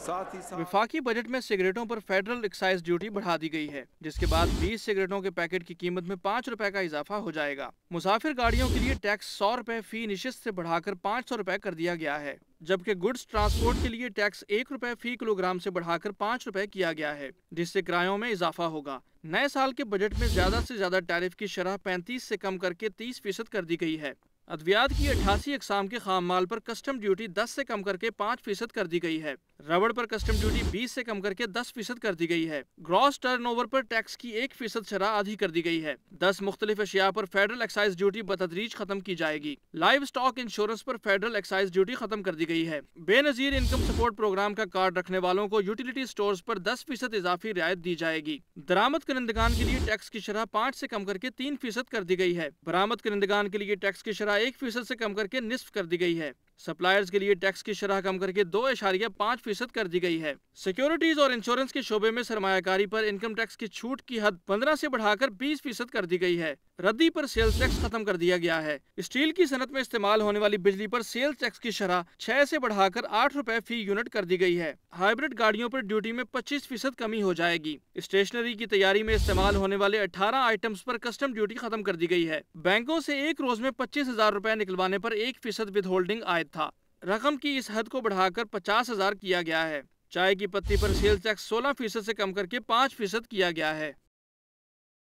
साथ ही विफाकी बजट में सिगरेटों पर फेडरल एक्साइज ड्यूटी बढ़ा दी गई है जिसके बाद 20 सिगरेटों के पैकेट की कीमत में पाँच रुपए का इजाफा हो जाएगा मुसाफिर गाड़ियों के लिए टैक्स सौ रुपए फी निश्चित से बढ़ाकर पाँच सौ रुपए कर दिया गया है जबकि गुड्स ट्रांसपोर्ट के लिए टैक्स एक रुपए फी किलोग्राम से बढ़ाकर पाँच रुपए किया गया है जिससे किरायों में इजाफा होगा नए साल के बजट में ज्यादा से ज्यादा टैरिफ की शराह पैंतीस से कम करके तीस फीसद कर दी गई है अद्वियात की अठासी अकसाम के खाम माल पर कस्टम ड्यूटी 10 से कम करके 5 फीसद कर दी गई है रबड़ पर कस्टम ड्यूटी 20 से कम करके 10 फीसद कर दी गई है ग्रॉस टर्नओवर पर टैक्स की एक फीसद शराह आधी कर दी गई है 10 मुख्तलिफ अशिया पर फेडरल एक्साइज ड्यूटी बतदरीज खत्म की जाएगी लाइव स्टॉक इंश्योरेंस पर फेडरल एक्साइज ड्यूटी खत्म कर दी गई है बेनजीर इनकम सपोर्ट प्रोग्राम का कार्ड रखने वालों को यूटिलिटी स्टोर पर दस फीसद इजाफी रियायत दी जाएगी दरामद करिंदगान के लिए टैक्स की शराह पाँच से कम करके तीन फीसद कर दी गई है बरामद करिंदगान के लिए टैक्स की शराह एक फीसद से कम करके निस्फ कर दी गई है सप्लायर्स के लिए टैक्स की शराह कम करके दो इशारिया पाँच फीसद कर दी गई है सिक्योरिटीज और इंश्योरेंस के शोबे में सरमाकारी पर इनकम टैक्स की छूट की हद पंद्रह से बढ़ाकर बीस फीसद कर दी गई है रद्दी पर सेल्स टैक्स खत्म कर दिया गया है स्टील की सनत में इस्तेमाल होने वाली बिजली पर सेल्स टैक्स की शराह छह से बढ़ाकर आठ रुपए फी यूनिट कर दी गई है हाइब्रिड गाड़ियों पर ड्यूटी में 25 फीसद कमी हो जाएगी स्टेशनरी की तैयारी में इस्तेमाल होने वाले अठारह आइटम्स आरोप कस्टम ड्यूटी खत्म कर दी गयी है बैंकों ऐसी एक रोज में पच्चीस हजार रूपए निकलवाने आरोप एक फीसद विद होल्डिंग आयद था रकम की इस हद को बढ़ाकर पचास हजार किया गया है चाय की पत्ती पर सेल्स टैक्स सोलह फीसद से कम करके पाँच फीसद किया गया है